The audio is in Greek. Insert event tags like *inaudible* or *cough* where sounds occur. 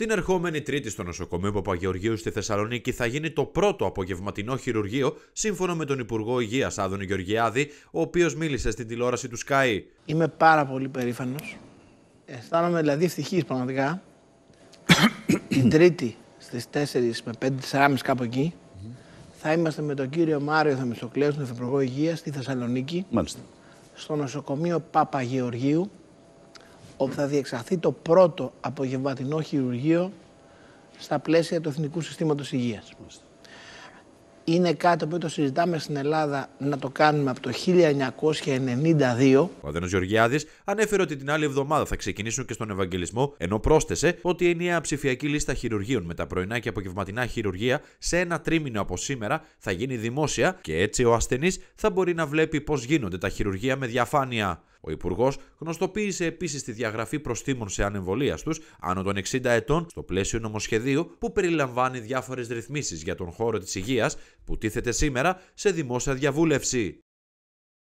Την ερχόμενη Τρίτη στο νοσοκομείο Παπαγεωργίου στη Θεσσαλονίκη θα γίνει το πρώτο απογευματινό χειρουργείο, σύμφωνα με τον Υπουργό Υγείας Άδωνη Γεωργιάδη, ο οποίος μίλησε στην τηλεόραση του Sky. Είμαι πάρα πολύ περήφανος. Αισθάνομαι δηλαδή ευτυχής πραγματικά. *coughs* Την Τρίτη στις 4 με 5-4.30 κάπου εκεί θα είμαστε με τον κύριο Μάριο Θεμιστοκλέο, τον Υπουργό Υγείας στη Θεσσαλονίκη. Μάλιστα. Στο νοσοκομείο Παπαγεωργίου όπου θα διεξαχθεί το πρώτο απογευματινό χειρουργείο στα πλαίσια του Εθνικού Συστήματος Υγείας. Είναι κάτι που το συζητάμε στην Ελλάδα να το κάνουμε από το 1992. Ο Αδένο Γεωργιάδης ανέφερε ότι την άλλη εβδομάδα θα ξεκινήσουν και στον Ευαγγελισμό, ενώ πρόσθεσε ότι η ενιαία ψηφιακή λίστα χειρουργείων με τα πρωινά και απογευματινά χειρουργεία σε ένα τρίμηνο από σήμερα θα γίνει δημόσια και έτσι ο ασθενής θα μπορεί να βλέπει πώς γίνονται τα χειρουργεία με διαφάνεια. Ο Υπουργός γνωστοποίησε επίσης τη διαγραφή προστήμων σε ανεμβολίας τους άνω των 60 ετών στο πλαίσιο νομοσχεδίου που περιλαμβάνει διάφορες ρυθμίσεις για τον χώρο της υγείας που τίθεται σήμερα σε δημόσια διαβούλευση.